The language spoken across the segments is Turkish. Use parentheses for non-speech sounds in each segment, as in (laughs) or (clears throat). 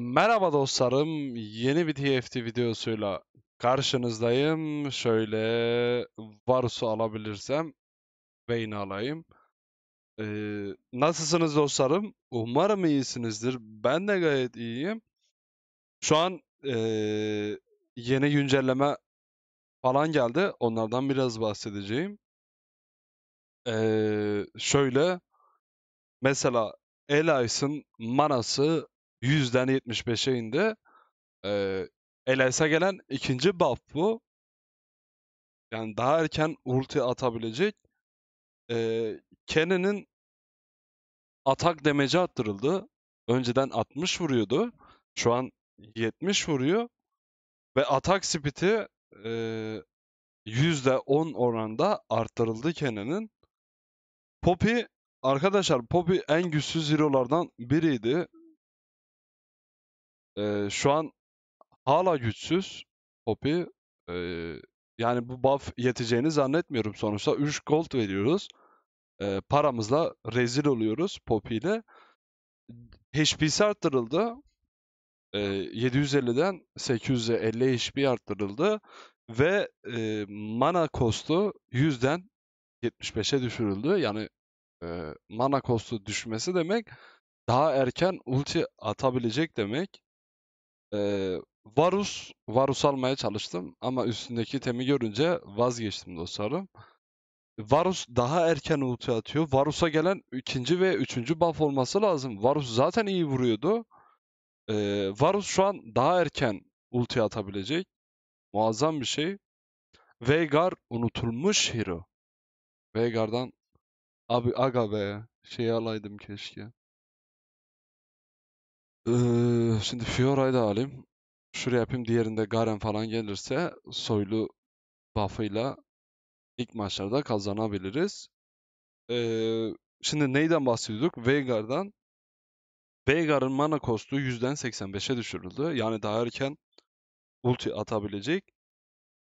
Merhaba dostlarım, yeni bir TFT videosuyla karşınızdayım. Şöyle Varus'u alabilirsem Vayne'i alayım. Ee, nasılsınız dostlarım? Umarım iyisinizdir. Ben de gayet iyiyim. Şu an ee, yeni güncelleme falan geldi. Onlardan biraz bahsedeceğim. Ee, şöyle mesela Elias'ın manası 100'den 75'e indi. Ee, Elas'a gelen ikinci buff bu. Yani daha erken ulti atabilecek. Ee, Kenan'ın atak demeci attırıldı. Önceden 60 vuruyordu. Şu an 70 vuruyor. Ve atak speed'i e, %10 oranda arttırıldı Kenan'ın. Poppy Arkadaşlar Poppy en güçsüz hero'lardan biriydi. Eee, şu an hâlâ güçsüz Poppy. Eee, yani bu buff yeteceğini zannetmiyorum sonuçta. 3 gold veriyoruz. Eee, paramızla rezil oluyoruz ile. HP'si arttırıldı. Eee, 750'den 800'e HP arttırıldı ve, eee, mana cost'u 100'den 75'e düşürüldü. Yani, eee, mana cost'u düşmesi demek daha erken ulti atabilecek demek. Ee, Varus, Varus almaya çalıştım ama üstündeki temi görünce vazgeçtim dostlarım. Varus daha erken ulti atıyor. Varus'a gelen ikinci ve üçüncü buff olması lazım. Varus zaten iyi vuruyordu. Ee, Varus şu an daha erken ulti atabilecek. Muazzam bir şey. Veigar unutulmuş hero. Veigar'dan abi aga be şeyi alaydım keşke. Ee, şimdi Fiora'yı da alayım. Şuraya yapayım. Diğerinde Garen falan gelirse soylu buff'ıyla ilk maçlarda kazanabiliriz. Ee, şimdi neyden bahsediyorduk? Veigar'dan. Veigar'ın mana kostu 100'den 85'e düşürüldü. Yani daha erken ulti atabilecek.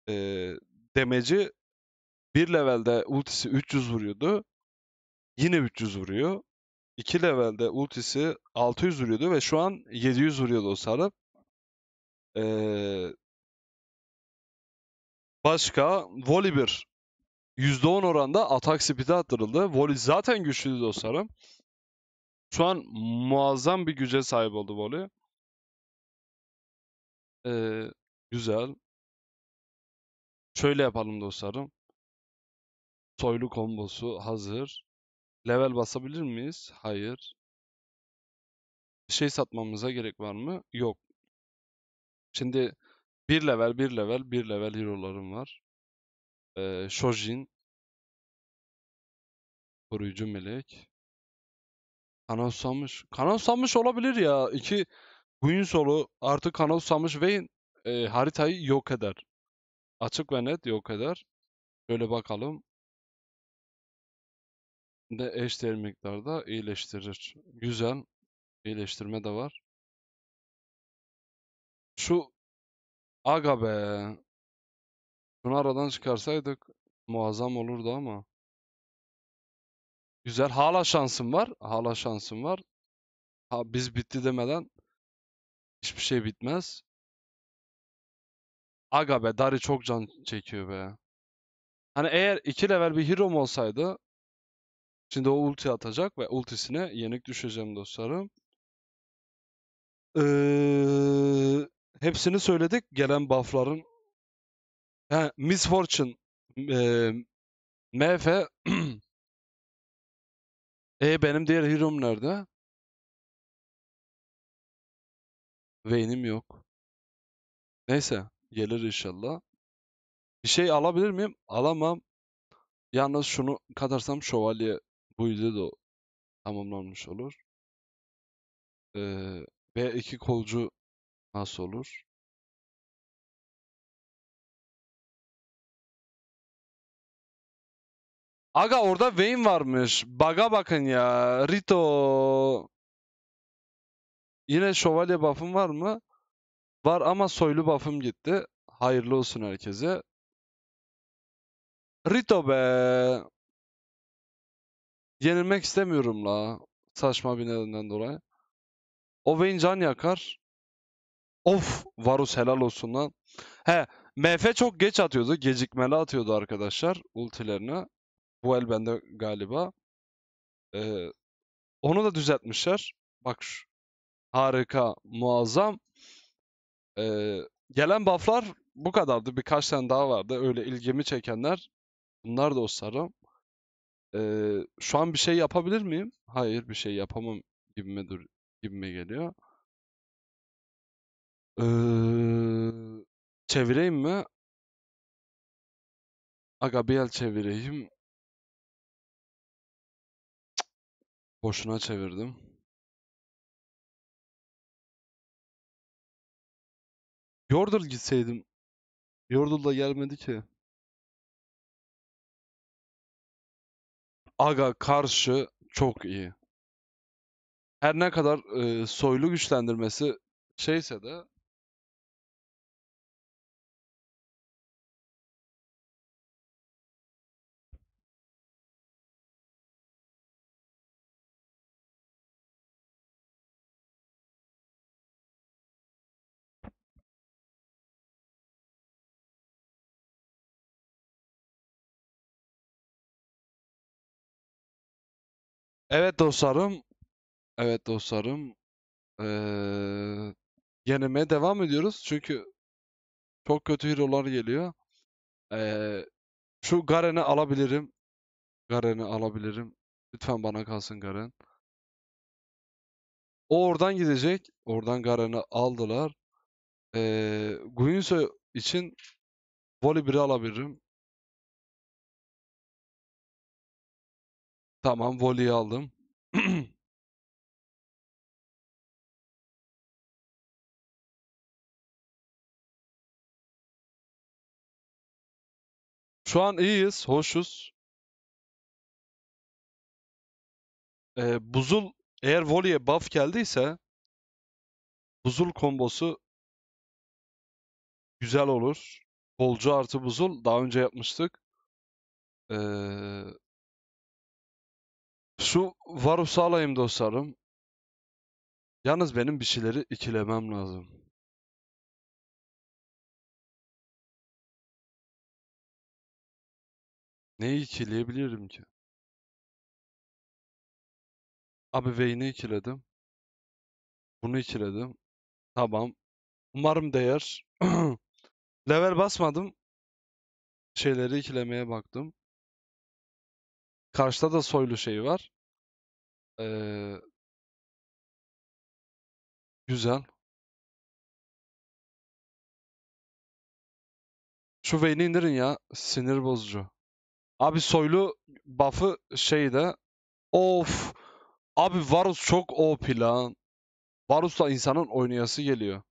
Ee, demeci bir levelde ultisi 300 vuruyordu. Yine 300 vuruyor. 2 levelde ultisi 600 vuruyordu ve şu an 700 vuruyordu o sarıp. Ee, başka Volibear %10 oranda atak speed'e attırıldı. Voli zaten güçlüydü dostlarım. Şu an muazzam bir güce sahip oldu Voli. Ee, güzel. Şöyle yapalım dostlarım. Soylu kombosu hazır. Level basabilir miyiz? Hayır. Şey satmamıza gerek var mı? Yok. Şimdi bir level, bir level, bir level hero'larım var. Ee, Shojin. Koruyucu melek. Kanal susamış. Kanal susamış olabilir ya. İki Guin solu artı kanal susamış ve e, haritayı yok eder. Açık ve net yok eder. Şöyle bakalım de eşdeğer miktarda iyileştirir. Güzel. iyileştirme de var. Şu aga be. Bunu aradan çıkarsaydık muazzam olurdu ama. Güzel. Hala şansım var. Hala şansım var. Ha, biz bitti demeden hiçbir şey bitmez. Aga be Dari çok can çekiyor be. Hani eğer 2 level bir hero olsaydı Şimdi o ulti atacak ve ultisine yenik düşeceğim dostlarım. Ee, hepsini söyledik. Gelen buffların ha, Miss Fortune e, MF (clears throat) E benim diğer hero'm nerede? Vayne'im yok. Neyse. Gelir inşallah. Bir şey alabilir miyim? Alamam. Yalnız şunu katarsam şövalye bu yüzde de tamamlanmış olur. Ee, iki kolcu nasıl olur? Aga orada Vayne varmış. Baga bakın ya. Rito. Yine şövalye buff'ım var mı? Var ama soylu buff'ım gitti. Hayırlı olsun herkese. Rito be. Yenilmek istemiyorum la. Saçma bir nedenden dolayı. O Owain can yakar. Of Varus helal olsun lan. He MF çok geç atıyordu. Gecikmeli atıyordu arkadaşlar ultilerini. Bu el bende galiba. Ee, onu da düzeltmişler. Bak şu. Harika, muazzam. Ee, gelen bufflar bu kadardı. Birkaç tane daha vardı. Öyle ilgimi çekenler. Bunlar dostlarım. Ee, şu an bir şey yapabilir miyim? Hayır bir şey yapamam gibi mi dur gibi mi geliyor. Ee, çevireyim mi? Aga bir el çevireyim. Boşuna çevirdim. Yordle gitseydim. Yordle da gelmedi ki. Aga karşı çok iyi. Her ne kadar e, soylu güçlendirmesi şeyse de Evet dostlarım. Evet dostlarım. Ee, yenime devam ediyoruz. Çünkü çok kötü hero'lar geliyor. Ee, şu Garen'i alabilirim. Garen'i alabilirim. Lütfen bana kalsın Garen. O oradan gidecek. Oradan Garen'i aldılar. Ee, Guinso için Volibear'i alabilirim. Tamam voleyi aldım. (clears throat) Şu an iyiyiz, hoşuz. Ee, buzul eğer voleye buff geldiyse buzul kombosu güzel olur. Bolcu artı buzul daha önce yapmıştık. Ee, şu varu sağlayayım dostlarım. Yalnız benim bir şeyleri ikilemem lazım. Ne ikileyebilirim ki? Abi Vayne'i ikiledim. Bunu ikiledim. Tamam. Umarım değer. (clears throat) Level basmadım. Şeyleri ikilemeye baktım. Karşıda da Soylu şeyi var. Ee, güzel. Şu Vayne'i indirin ya. Sinir bozucu. Abi Soylu buff'ı şeyde. Of. Abi Varus çok OP lan. Varus'la insanın oynayası geliyor.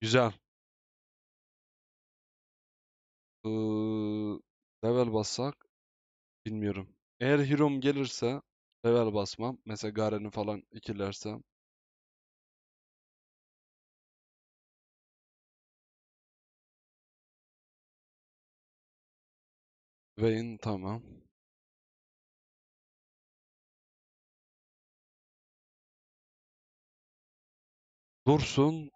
Güzel. Ee, level bassak. Bilmiyorum. Eğer Hirom gelirse level basmam. Mesela Garen'i falan ikilerse. Vayne tamam. Dursun.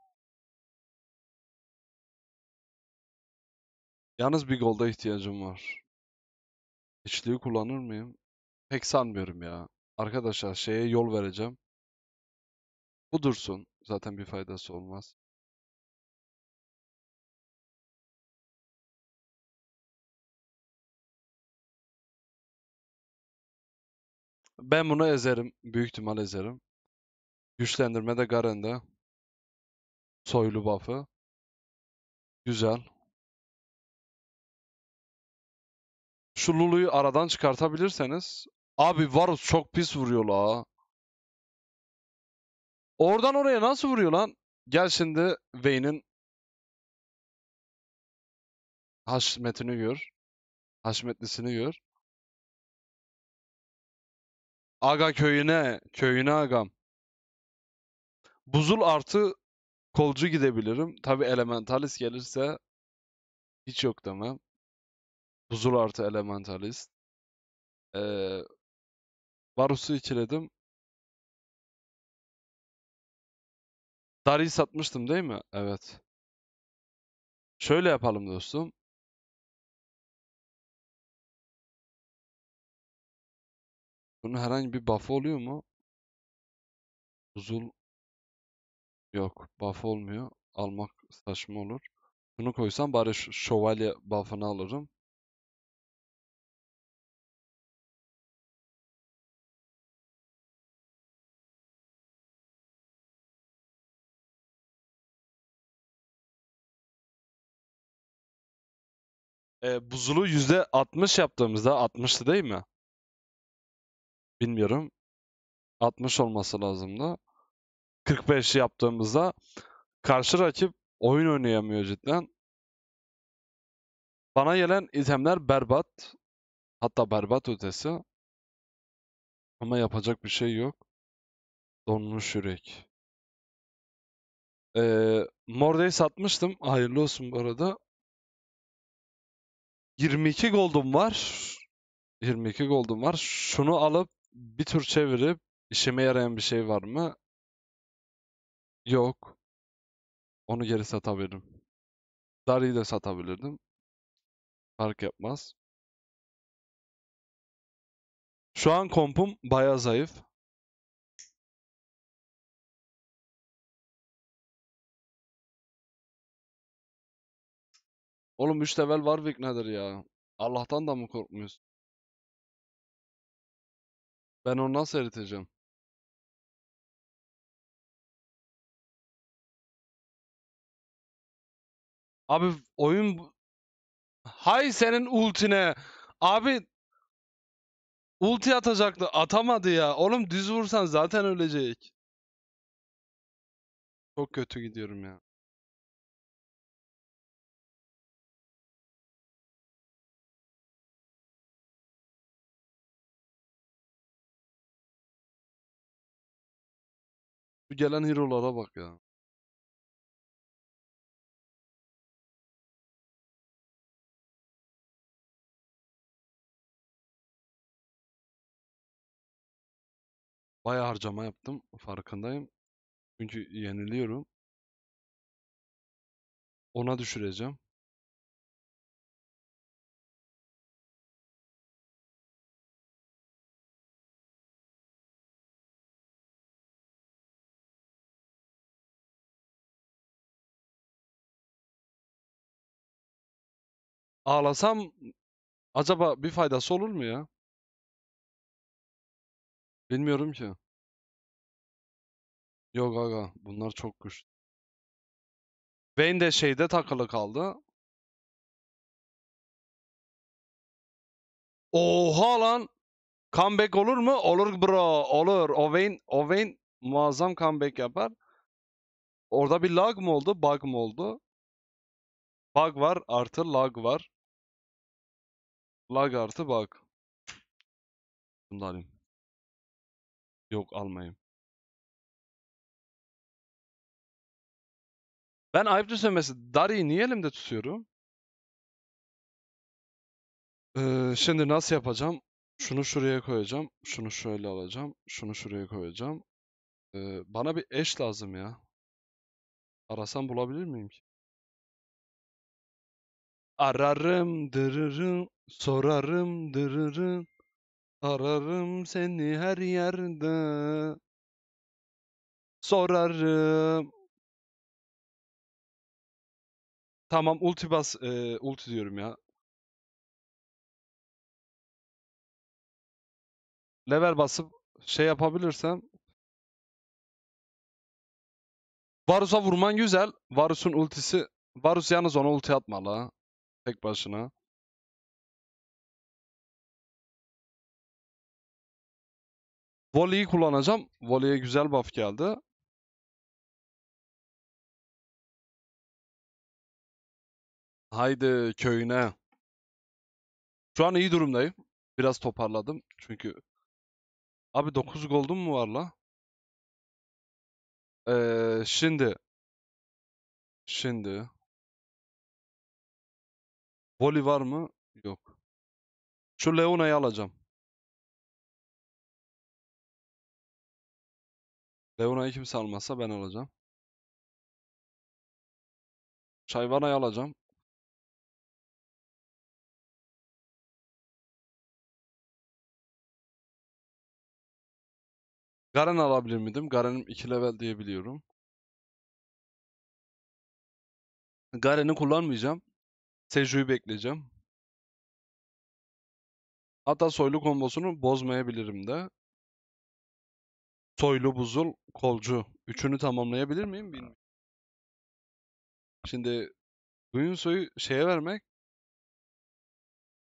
Yalnız bir golda ihtiyacım var. Hiçliği kullanır mıyım? Pek sanmıyorum ya. Arkadaşlar şeye yol vereceğim. Bu dursun. Zaten bir faydası olmaz. Ben bunu ezerim. Büyük ihtimal ezerim. Güçlendirme de Garen'de. Soylu buff'ı. Güzel. Şu Lulu'yu aradan çıkartabilirseniz. Abi Varus çok pis vuruyor la. Oradan oraya nasıl vuruyor lan? Gel şimdi Vayne'in haşmetini gör. Haşmetlisini gör. Aga köyüne, köyüne agam. Buzul artı kolcu gidebilirim. Tabi elementalis gelirse hiç yok demem. Buzul artı elementalist. Ee, Varus'u ikiledim. Dari'yi satmıştım değil mi? Evet. Şöyle yapalım dostum. Bunun herhangi bir buff oluyor mu? Buzul yok. Buff olmuyor. Almak saçma olur. Bunu koysam bari şövalye buff'ını alırım. E, buzulu %60 yaptığımızda 60'tı değil mi? Bilmiyorum. 60 olması lazımdı. 45 yaptığımızda karşı rakip oyun oynayamıyor cidden. Bana gelen itemler berbat. Hatta berbat ötesi. Ama yapacak bir şey yok. Donmuş yürek. Ee, Morde'yi satmıştım. Hayırlı olsun bu arada. 22 gold'um var. 22 gold'um var. Şunu alıp bir tur çevirip işime yarayan bir şey var mı? Yok. Onu geri satabilirim. Dari'yi de satabilirdim. Fark yapmaz. Şu an kompum baya zayıf. Oğlum 3 level Warwick nedir ya? Allah'tan da mı korkmuyorsun? Ben onu nasıl eriteceğim? Abi oyun... Hay senin ultine! Abi ulti atacaktı atamadı ya. Oğlum düz vursan zaten ölecek. Çok kötü gidiyorum ya. gelen hero'lara bak ya. Bayağı harcama yaptım. Farkındayım. Çünkü yeniliyorum. Ona düşüreceğim. Ağlasam acaba bir faydası olur mu ya? Bilmiyorum ki. Yok aga bunlar çok güçlü. Vayne de şeyde takılı kaldı. Oha lan. Comeback olur mu? Olur bro. Olur. Owain, Owain muazzam comeback yapar. Orada bir lag mı oldu? Bug mı oldu? Bug var artı lag var. Lag artı bak. Bunu da alayım. Yok almayayım. Ben ayıp söylemesi Dari'yi niye elimde tutuyorum? Ee, şimdi nasıl yapacağım? Şunu şuraya koyacağım. Şunu şöyle alacağım. Şunu şuraya koyacağım. Ee, bana bir eş lazım ya. Arasam bulabilir miyim ki? Ararım dırırın, sorarım dırırın. Ararım seni her yerde. Sorarım. Tamam ulti bas. E, ulti diyorum ya. Level basıp şey yapabilirsem. Varus'a vurman güzel. Varus'un ultisi. Varus yalnız ona ulti atmalı. Tek başına. Volley'i kullanacağım. Volley'e güzel buff geldi. Haydi köyüne. Şu an iyi durumdayım. Biraz toparladım. Çünkü abi 9 gold'um mu var la? Ee, şimdi şimdi Voli var mı? Yok. Şu Leona'yı alacağım. Leona'yı kimse almazsa ben alacağım. Çayvana'yı alacağım. Garen alabilir miydim? Garen'im 2 level diye biliyorum. Garen'i kullanmayacağım. Seju'yu bekleyeceğim. Hatta soylu kombosunu bozmayabilirim de. Soylu, buzul, kolcu. Üçünü tamamlayabilir miyim bilmiyorum. Şimdi Duyun şeye vermek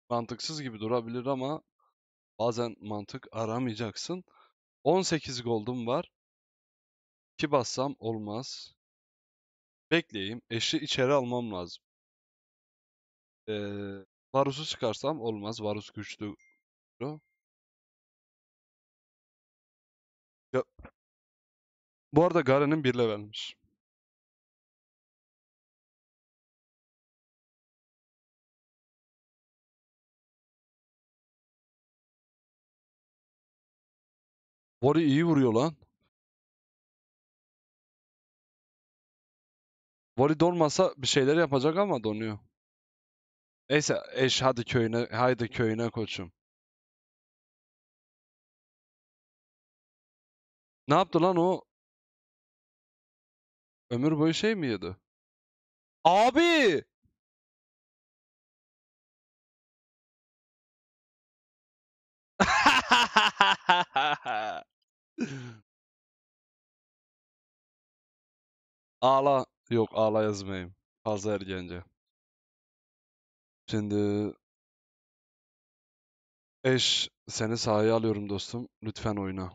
mantıksız gibi durabilir ama bazen mantık aramayacaksın. 18 gold'um var. 2 bassam olmaz. Bekleyeyim. Eşi içeri almam lazım. Ee, Varus'u çıkarsam olmaz. Varus güçlü. Ya. Bu arada Garen'in bir levelmiş. Bori iyi vuruyor lan. Bori donmasa bir şeyler yapacak ama donuyor. Neyse eş hadi köyüne haydi köyüne koçum. Ne yaptı lan o? Ömür boyu şey mi yedi? Abi! (laughs) ağla. Yok ağla yazmayayım. Fazla ergence. Şimdi eş seni sahaya alıyorum dostum. Lütfen oyna.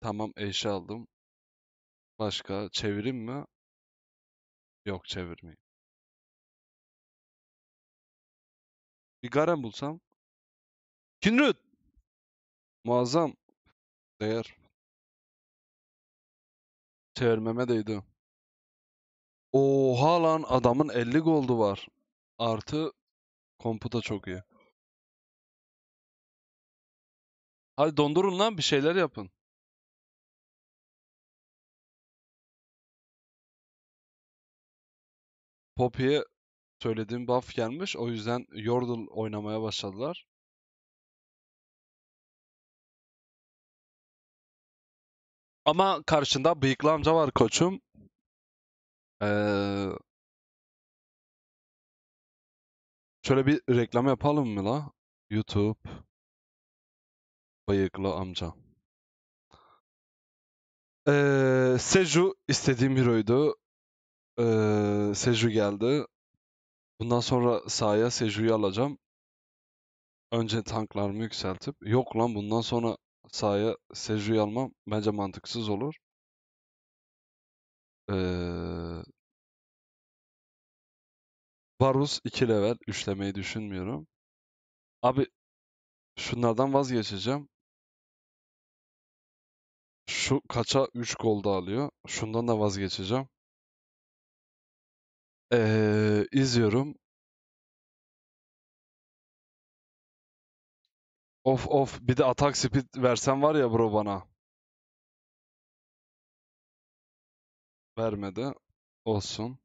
Tamam eşi aldım. Başka çevirim mi? Yok çevirmeyeyim. Bir Garen bulsam. Kindred! Muazzam. Değer. Çevirmeme değdi. Oha lan adamın 50 goldu var. Artı da çok iyi. Hadi dondurun lan bir şeyler yapın. Poppy'ye söylediğim buff gelmiş. O yüzden Yordle oynamaya başladılar. Ama karşında bıyıklı amca var koçum. Ee, Şöyle bir reklam yapalım mı la? YouTube. Bayıklı amca. Ee, Seju istediğim hero'ydu. Ee, Seju geldi. Bundan sonra sahaya Seju'yu alacağım. Önce tanklarımı yükseltip. Yok lan bundan sonra sahaya Seju'yu almam bence mantıksız olur. Ee, Varus 2 level. Üçlemeyi düşünmüyorum. Abi şunlardan vazgeçeceğim. Şu kaça 3 gol da alıyor. Şundan da vazgeçeceğim. Ee, izliyorum. Of of bir de atak speed versen var ya bro bana. Vermedi. Olsun.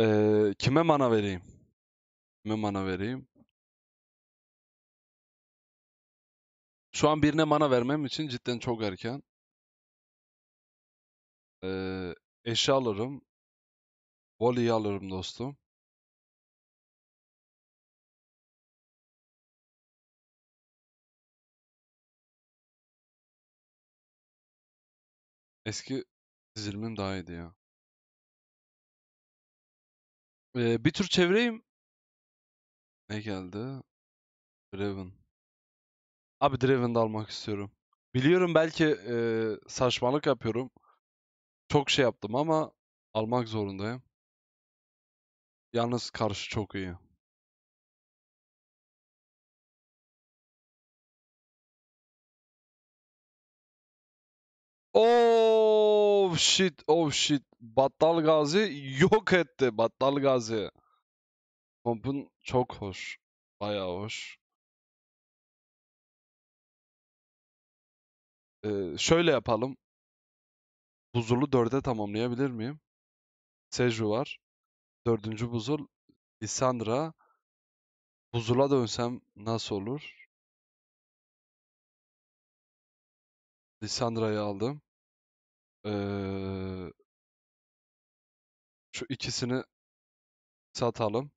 Ee, kime mana vereyim? Kime mana vereyim? Şu an birine mana vermem için cidden çok erken. Ee, eşya alırım. Volley'i alırım dostum. Eski dizilimin daha iyiydi ya. Ee, bir tur çevireyim. Ne geldi? Draven. Abi Draven'da almak istiyorum. Biliyorum belki e, saçmalık yapıyorum. Çok şey yaptım ama almak zorundayım. Yalnız karşı çok iyi. Oh shit, oh shit. Battal Gazi yok etti Battal Gazi. Kompun çok hoş. Bayağı hoş. Ee, şöyle yapalım. Buzulu dörde tamamlayabilir miyim? Seju var. Dördüncü buzul. Lisandra. Buzula dönsem nasıl olur? Lisandra'yı aldım. Ee, şu ikisini satalım.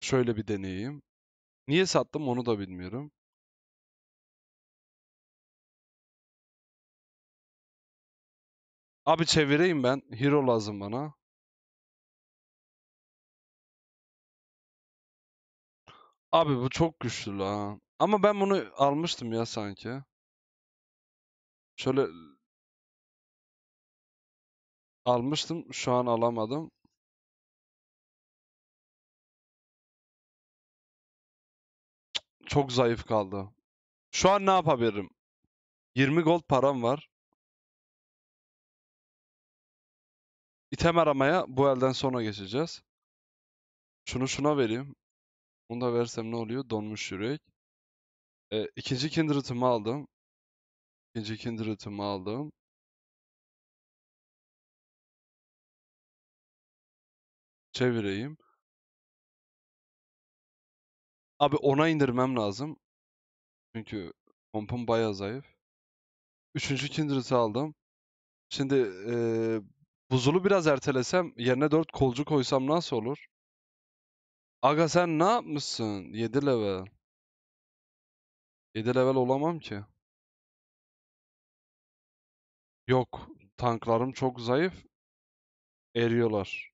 Şöyle bir deneyeyim. Niye sattım onu da bilmiyorum. Abi çevireyim ben. Hero lazım bana. Abi bu çok güçlü lan. Ama ben bunu almıştım ya sanki. Şöyle almıştım. Şu an alamadım. Çok zayıf kaldı. Şu an ne yapabilirim? 20 gold param var. İtem aramaya bu elden sonra geçeceğiz. Şunu şuna vereyim. Bunu da versem ne oluyor? Donmuş yürek. Eee, 2. Kindred'ımı aldım. 2. Kindred'ımı aldım. Çevireyim. Abi ona indirmem lazım. Çünkü kompum bayağı zayıf. Üçüncü Kindred'i aldım. Şimdi eee buzulu biraz ertelesem yerine dört kolcu koysam nasıl olur? Aga sen ne yapmışsın? 7 level. 7 level olamam ki. Yok. Tanklarım çok zayıf. Eriyorlar.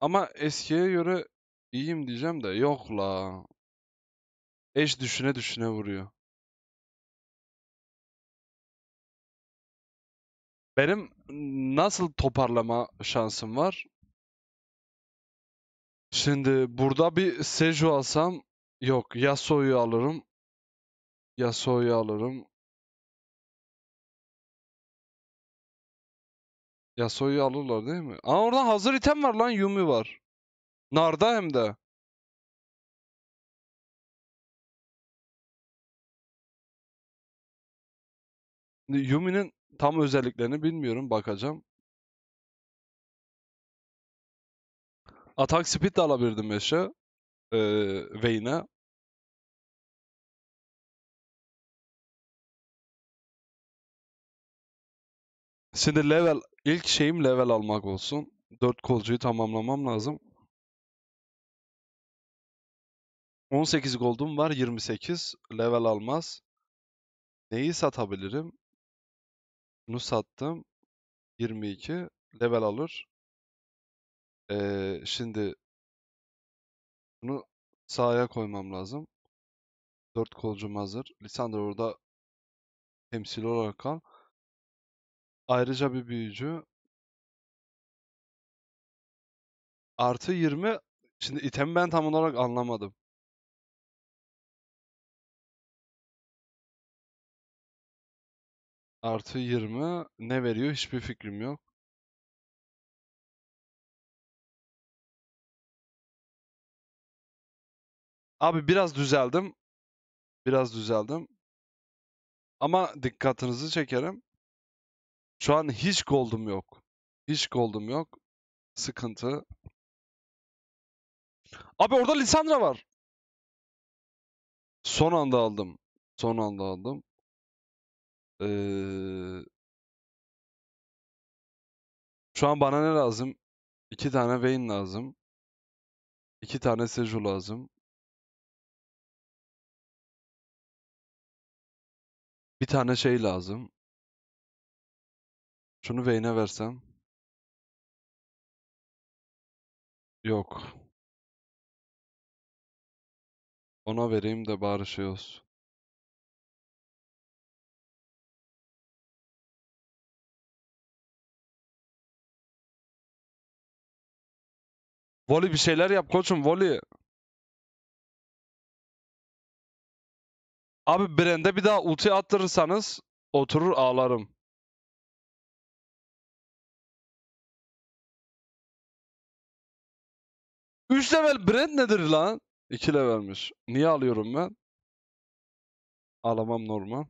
Ama eskiye göre iyiyim diyeceğim de yok la. Eş düşüne düşüne vuruyor. Benim nasıl toparlama şansım var? Şimdi burada bir Seju alsam yok. Yasuo'yu alırım. Yasuo'yu alırım. Yasuo'yu alırlar değil mi? Aa orada hazır item var lan. Yumi var. Narda hem de. Yumi'nin tam özelliklerini bilmiyorum. Bakacağım. Atak speed de alabilirdim 5'e. Ee, Vayne'e. Şimdi level, ilk şeyim level almak olsun. Dört kolcuyu tamamlamam lazım. 18 gold'um var, 28. Level almaz. Neyi satabilirim? Bunu sattım. 22. Level alır. Ee, şimdi bunu sağa koymam lazım. Dört kolcum hazır. Lisandro orada temsil olarak kal. Ayrıca bir büyücü. Artı 20. Şimdi itemi ben tam olarak anlamadım. Artı 20 ne veriyor hiçbir fikrim yok. Abi biraz düzeldim. Biraz düzeldim. Ama dikkatinizi çekerim. Şu an hiç gold'um yok. Hiç gold'um yok. Sıkıntı. Abi orada Lisandra var. Son anda aldım. Son anda aldım. Ee, şu an bana ne lazım? İki tane Vayne lazım. İki tane Seju lazım. Bir tane şey lazım. Şunu Vayne'e versem. Yok. Ona vereyim de bari şey olsun. Voli bir şeyler yap koçum Voli. Abi Brand'e bir daha ulti attırırsanız oturur ağlarım. Üç level Brand nedir lan? İki levelmiş. Niye alıyorum ben? Alamam normal.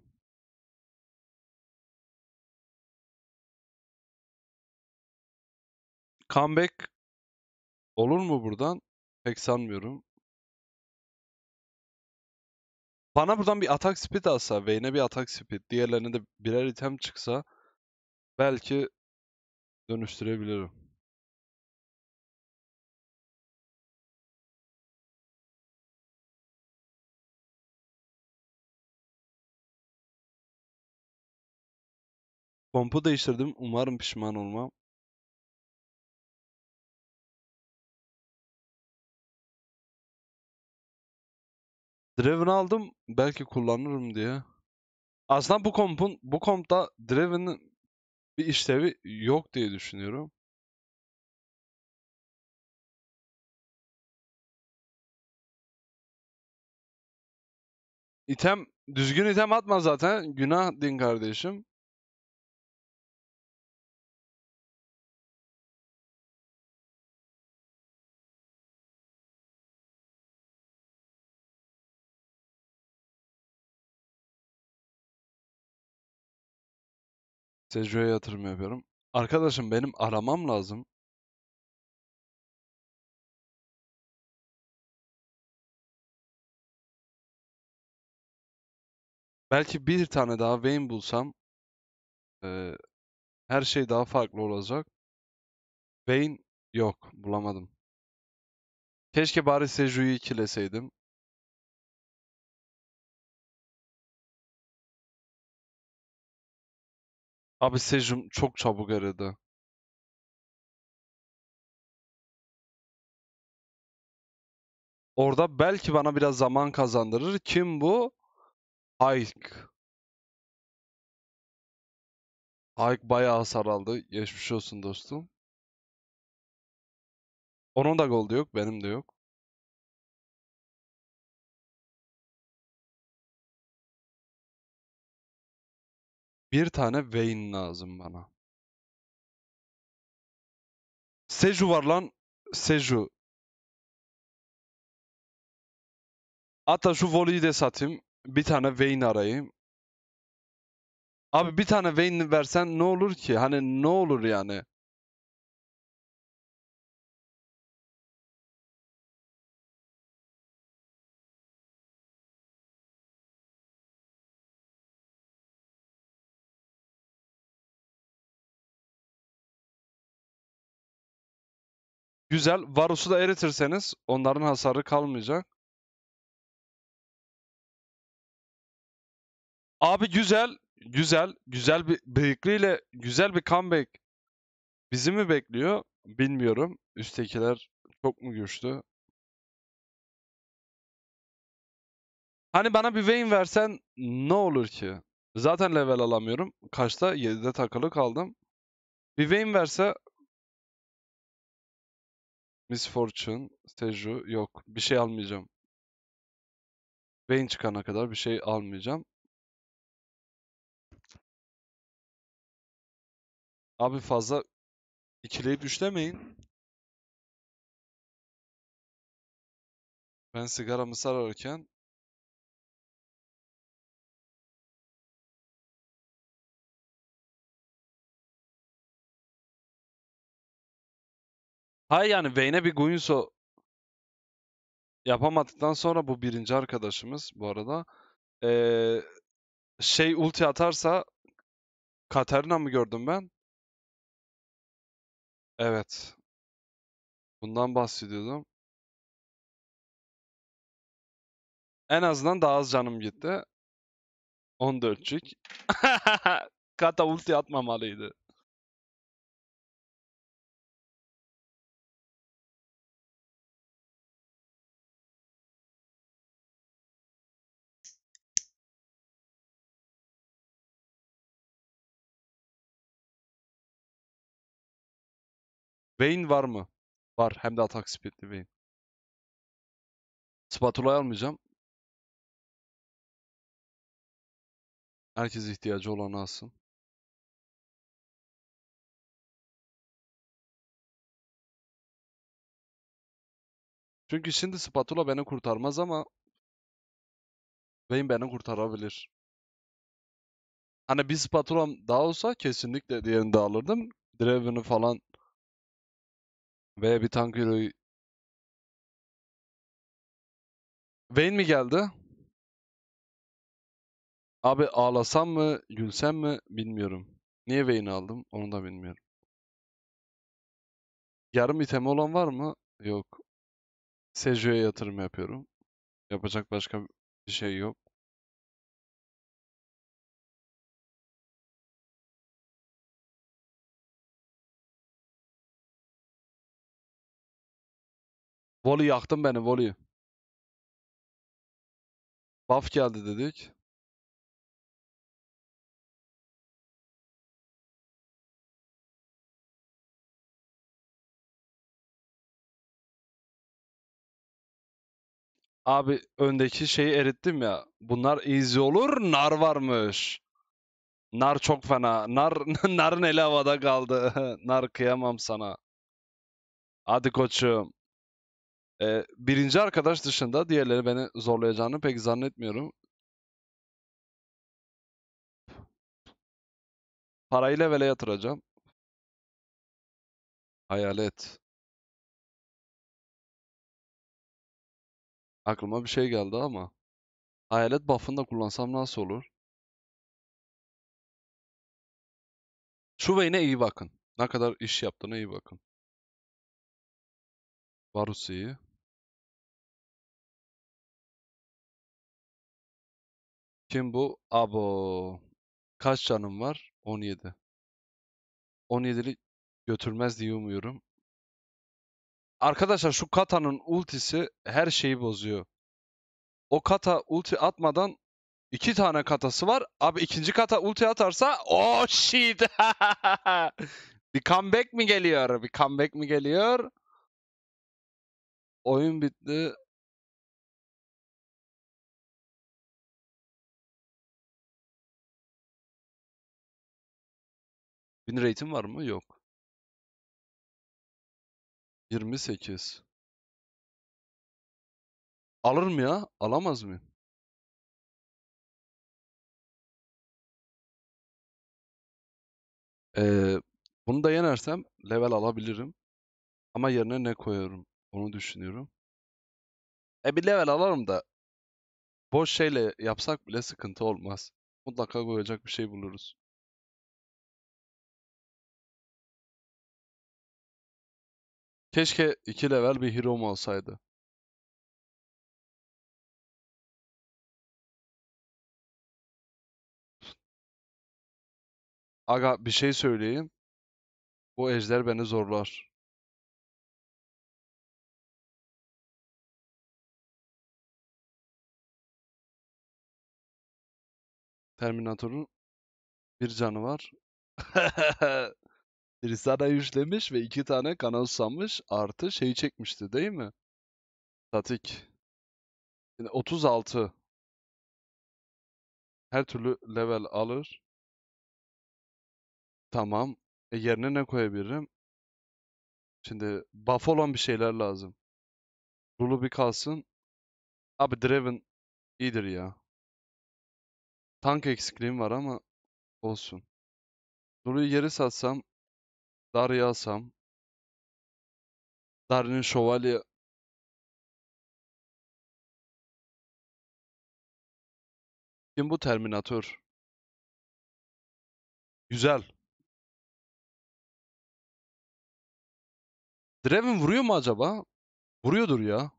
Comeback olur mu buradan? Pek sanmıyorum. Bana buradan bir atak speed alsa, Vayne'e bir atak speed, diğerlerine de birer item çıksa belki dönüştürebilirim. Kompu değiştirdim. Umarım pişman olmam. Draven'ı aldım belki kullanırım diye. Aslında bu kompun bu kompta Draven'ın bir işlevi yok diye düşünüyorum. İtem düzgün item atma zaten. Günah din kardeşim. Sejo'ya yatırım yapıyorum. Arkadaşım benim aramam lazım. Belki bir tane daha Vayne bulsam e, her şey daha farklı olacak. Vayne yok bulamadım. Keşke bari Seju'yu ikileseydim. Abi Sejum çok çabuk eridi. Orada belki bana biraz zaman kazandırır. Kim bu? Hayk. Hayk bayağı hasar aldı. Geçmiş olsun dostum. Onun da golü yok. Benim de yok. Bir tane Vayne lazım bana. Seju var lan. Seju. Hatta şu voleyi de satayım. Bir tane Vayne arayayım. Abi bir tane Vayne versen ne olur ki? Hani ne olur yani? Güzel. Varus'u da eritirseniz onların hasarı kalmayacak. Abi güzel. Güzel. Güzel bir bıyıklıyla güzel bir comeback bizi mi bekliyor? Bilmiyorum. Üsttekiler çok mu güçlü? Hani bana bir Vayne versen ne olur ki? Zaten level alamıyorum. Kaçta? 7'de takılı kaldım. Bir Vayne verse Miss Fortune, Seju yok. Bir şey almayacağım. Vayne çıkana kadar bir şey almayacağım. Abi fazla ikileyip üçlemeyin. Ben sigaramı sararken Hayır yani Vayne'e bir Guinsoo yapamadıktan sonra bu birinci arkadaşımız bu arada ee, şey ulti atarsa Katarina mı gördüm ben? Evet. Bundan bahsediyordum. En azından daha az canım gitti. 14'cük. (laughs) Kata ulti atmamalıydı. Vayne var mı? Var. Hem de atak speedli Vayne. Spatula'yı almayacağım. Herkes ihtiyacı olanı alsın. Çünkü şimdi spatula beni kurtarmaz ama Vayne beni kurtarabilir. Hani bir spatulam daha olsa kesinlikle diğerini de alırdım. Draven'ı falan ve bir tank yürü... Vayne mi geldi? Abi ağlasam mı, gülsem mi bilmiyorum. Niye Vayne'i aldım onu da bilmiyorum. Yarım item olan var mı? Yok. Seju'ya yatırım yapıyorum. Yapacak başka bir şey yok. Voli yaktın beni Voli. Buff geldi dedik. Abi öndeki şeyi erittim ya. Bunlar easy olur. Nar varmış. Nar çok fena. Nar (laughs) narın eli havada kaldı. (laughs) nar kıyamam sana. Hadi koçum. Ee, birinci arkadaş dışında diğerleri beni zorlayacağını pek zannetmiyorum. Parayı levele yatıracağım. Hayalet. Aklıma bir şey geldi ama. Hayalet buff'ını da kullansam nasıl olur? Şu Vayne'e iyi bakın. Ne kadar iş yaptığına iyi bakın. Varus iyi. Kim bu? Abo. Kaç canım var? 17. 17'lik götürmez diye umuyorum. Arkadaşlar şu Kata'nın ultisi her şeyi bozuyor. O Kata ulti atmadan iki tane Kata'sı var. Abi ikinci Kata ulti atarsa oh shit. (laughs) bir comeback mi geliyor? Bir comeback mi geliyor? Oyun bitti. Win rate'im var mı? Yok. 28. Alır mı ya? Alamaz mı? Ee, bunu da yenersem level alabilirim. Ama yerine ne koyarım? Onu düşünüyorum. E bir level alarım da boş şeyle yapsak bile sıkıntı olmaz. Mutlaka koyacak bir şey buluruz. Keşke 2 level bir hero mu olsaydı. Aga bir şey söyleyeyim. Bu ejder beni zorlar. Terminator'un bir canı var. (laughs) Trisana üçlemiş ve iki tane kanal susamış artı şeyi çekmişti değil mi? Statik. Yani 36. Her türlü level alır. Tamam. E yerine ne koyabilirim? Şimdi buff olan bir şeyler lazım. Rulu bir kalsın. Abi Draven iyidir ya. Tank eksikliğim var ama olsun. Rulu'yu geri satsam Darya'yı alsam. Darya'nın şövalye Kim bu Terminator? Güzel. Draven vuruyor mu acaba? Vuruyordur ya.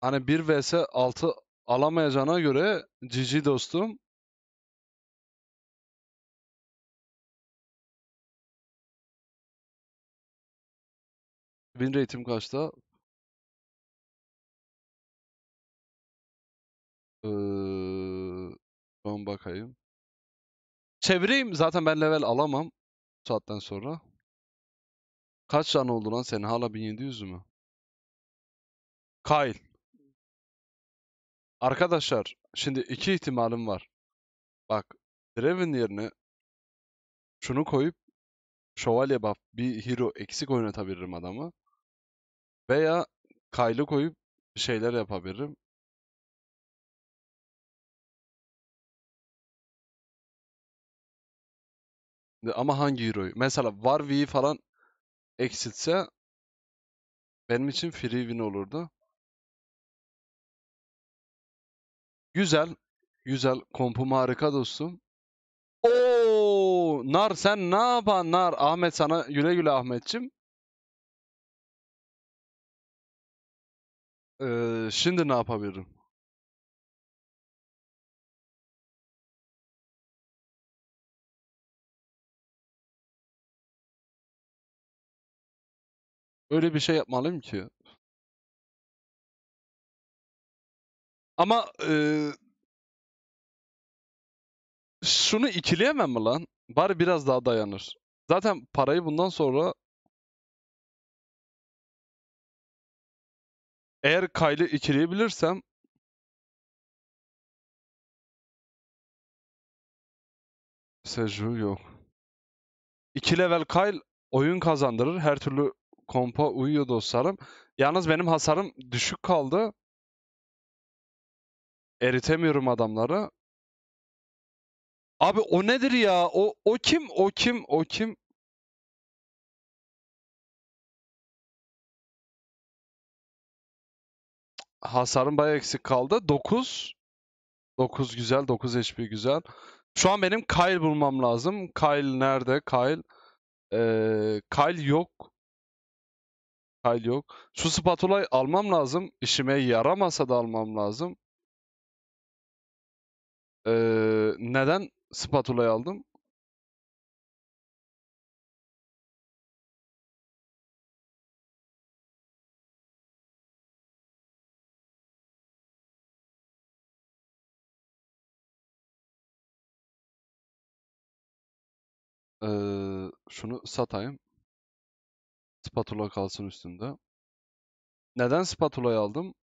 Hani 1 vs 6 alamayacağına göre GG dostum. Win rate'im kaçta? Ee, ben bakayım. Çevireyim. Zaten ben level alamam. saatten sonra. Kaç tane oldu lan senin? Hala 1700 mü? Kyle. Arkadaşlar şimdi iki ihtimalim var. Bak Draven yerine şunu koyup şövalye buff bir hero eksik oynatabilirim adamı. Veya Kaylı koyup şeyler yapabilirim. Ama hangi hero'yu? Mesela Varvi'yi falan eksiltse benim için free win olurdu. Güzel. Güzel. Kompum harika dostum. Oo, nar sen ne yapan nar? Ahmet sana güle güle Ahmetçim. Ee, şimdi ne yapabilirim? Öyle bir şey yapmalıyım ki. Ama e, şunu ikileyemem mi lan? Bari biraz daha dayanır. Zaten parayı bundan sonra eğer Kyle'ı ikileyebilirsem Sejul yok. 2 level Kyle oyun kazandırır. Her türlü kompa uyuyor dostlarım. Yalnız benim hasarım düşük kaldı eritemiyorum adamları. Abi o nedir ya? O o kim? O kim? O kim? Hasarım bayağı eksik kaldı. 9. 9 güzel. 9 HP güzel. Şu an benim Kyle bulmam lazım. Kyle nerede? Kyle. Ee, Kyle yok. Kyle yok. Şu spatulayı almam lazım. İşime yaramasa da almam lazım. Ee, neden spatula'yı aldım? Ee, şunu satayım. Spatula kalsın üstünde. Neden spatula'yı aldım?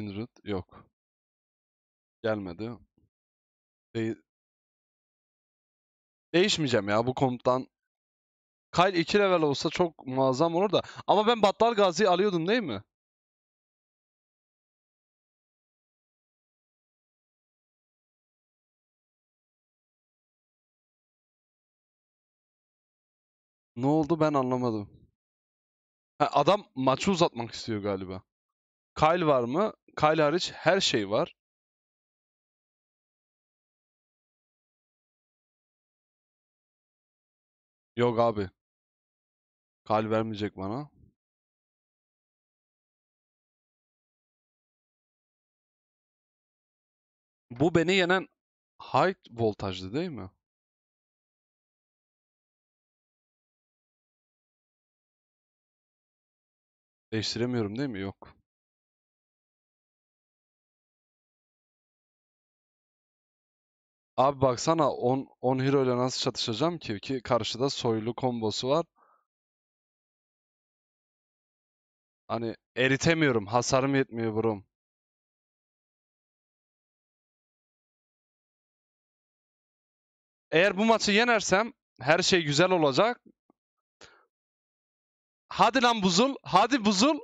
Kindred yok. Gelmedi. De Değişmeyeceğim ya bu komutan. Kyle 2 level olsa çok muazzam olur da. Ama ben Battal Gazi'yi alıyordum değil mi? Ne oldu ben anlamadım. Ha, adam maçı uzatmak istiyor galiba. Kyle var mı? Kyle hariç her şey var. Yok abi. Kal vermeyecek bana. Bu beni yenen high voltajdı değil mi? Değiştiremiyorum değil mi? Yok. Abi baksana 10 10 hero ile nasıl çatışacağım ki? Ki karşıda soylu kombosu var. Hani eritemiyorum. Hasarım yetmiyor burum. Eğer bu maçı yenersem her şey güzel olacak. Hadi lan buzul. Hadi buzul.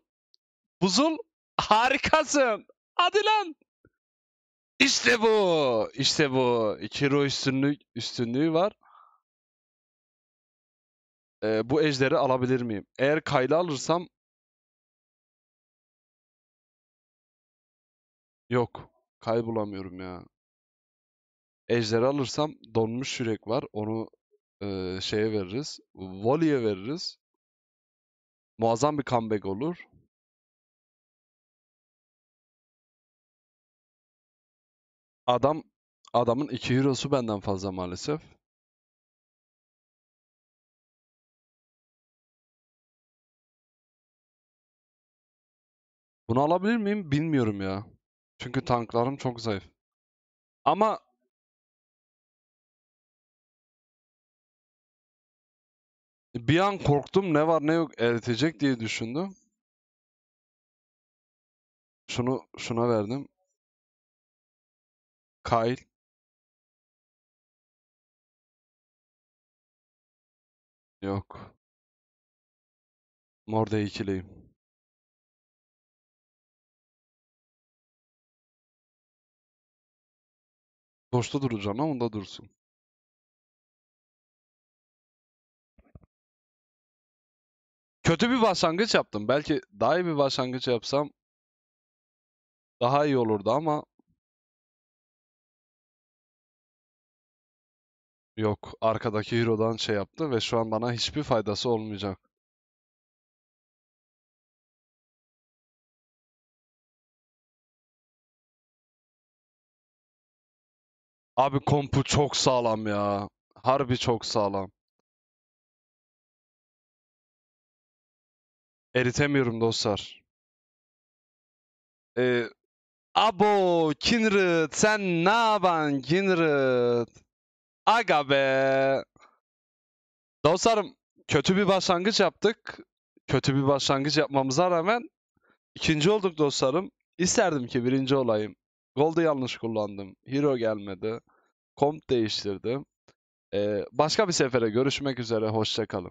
Buzul. Harikasın. Hadi lan. İşte bu. İşte bu. 2 ro üstünlüğü var. Ee, bu ejderi alabilir miyim? Eğer kayla alırsam Yok. Kay bulamıyorum ya. Ejder alırsam donmuş yürek var. Onu e, şeye veririz. Voli'ye veririz. Muazzam bir comeback olur. Adam adamın iki eurosu benden fazla maalesef. Bunu alabilir miyim bilmiyorum ya. Çünkü tanklarım çok zayıf. Ama bir an korktum ne var ne yok eritecek diye düşündüm. Şunu şuna verdim. Kyle Yok. Morda ikiliyim. Boşta duracağım ama onda dursun. Kötü bir başlangıç yaptım. Belki daha iyi bir başlangıç yapsam daha iyi olurdu ama Yok, arkadaki hero'dan şey yaptı ve şu an bana hiçbir faydası olmayacak. Abi kompu çok sağlam ya. Harbi çok sağlam. Eritemiyorum dostlar. Ee, abo Kinrit sen ne yapan Kinrit? Aga be. Dostlarım kötü bir başlangıç yaptık. Kötü bir başlangıç yapmamıza rağmen ikinci olduk dostlarım. İsterdim ki birinci olayım. Gold'u yanlış kullandım. Hero gelmedi. Komp değiştirdim. Ee, başka bir sefere görüşmek üzere. Hoşçakalın.